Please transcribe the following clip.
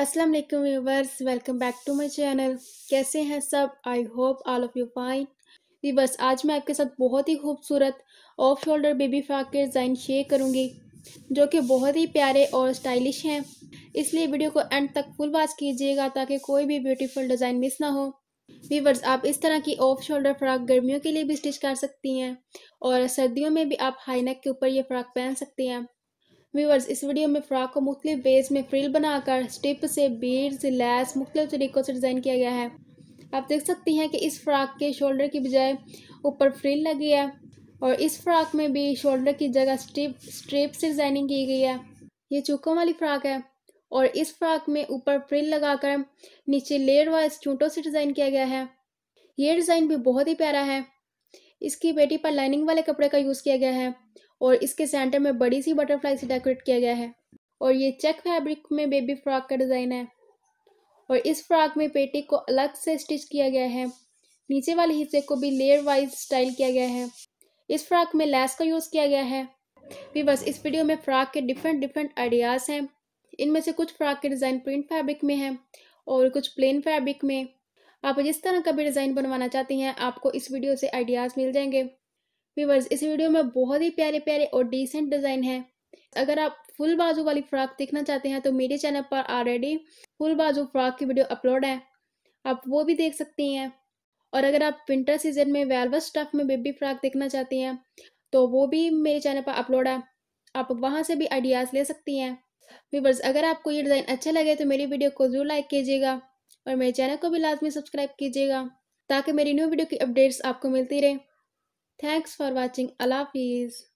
Aslam viewers welcome back to my channel कैसे हैं सब I hope all of you fine viewers आज मैं आपके साथ बहुत ही खूबसूरत ऑफ शोल्डर बेबी फ्रॉक के डिज़ाइन शेयर करूंगी जो कि बहुत ही प्यारे और स्टाइलिश हैं इसलिए वीडियो को एंड तक फुल वॉच कीजिएगा ताकि कोई भी ब्यूटीफुल डिज़ाइन मिस ना हो वीवर्स आप इस तरह की ऑफ शोल्डर फ्रॉक गर्मियों के लिए भी स्टिच कर सकती हैं और सर्दियों में भी आप हाई नेक के ऊपर ये फ्रॉक पहन सकती हैं व्यूवर्स इस वीडियो में फ्रॉक को मुख्तु बेस में फ्रिल बनाकर स्टिप से बीड्स लैस मुख्तलिफ तरीक़ों से डिज़ाइन किया गया है आप देख सकती हैं कि इस फ्रॉक के शोल्डर की बजाय ऊपर फ्रिल लगी है और इस फ्रॉक में भी शोल्डर की जगह स्ट्रिप स्ट्रिप से डिज़ाइनिंग की गई है ये चूकों वाली फ्रॉक है और इस फ्रॉक में ऊपर फ्रिल लगाकर नीचे लेयर वाइज चूंटों से डिज़ाइन किया गया है ये डिज़ाइन भी बहुत ही प्यारा है इसकी बेटी पर लाइनिंग वाले कपड़े का यूज़ किया गया है और इसके सेंटर में बड़ी सी बटरफ्लाई से डेकोरेट किया गया है और ये चेक फैब्रिक में बेबी फ्रॉक का डिज़ाइन है और इस फ्रॉक में पेटी को अलग से स्टिच किया गया है नीचे वाले हिस्से को भी लेयर वाइज स्टाइल किया गया है इस फ्रॉक में लैस का यूज़ किया गया है भी बस इस वीडियो में फ्रॉक के डिफरेंट डिफरेंट आइडियाज़ हैं इनमें से कुछ फ्रॉक के डिज़ाइन प्रिंट फैब्रिक में हैं और कुछ प्लेन फैब्रिक में आप जिस तरह का भी डिज़ाइन बनवाना चाहती हैं आपको इस वीडियो से आइडियाज़ मिल जाएंगे व्यूवर्स इस वीडियो में बहुत ही प्यारे प्यारे और डिसेंट डिज़ाइन है अगर आप फुल बाजू वाली फ्रॉक देखना चाहते हैं तो मेरे चैनल पर ऑलरेडी फुल बाजू फ्रॉक की वीडियो अपलोड है आप वो भी देख सकती हैं और अगर आप विंटर सीजन में वेलवर स्टफ में बेबी फ्रॉक देखना चाहती हैं तो वो भी मेरे चैनल पर अपलोड है आप वहाँ से भी आइडियाज़ ले सकती हैं व्यूवर्स अगर आपको ये डिज़ाइन अच्छा लगे तो मेरी वीडियो को ज़रूर लाइक कीजिएगा और मेरे चैनल को भी लाजमी सब्सक्राइब कीजिएगा ताकि मेरी न्यू वीडियो की अपडेट्स आपको मिलती रहे Thanks for watching. Allah peace.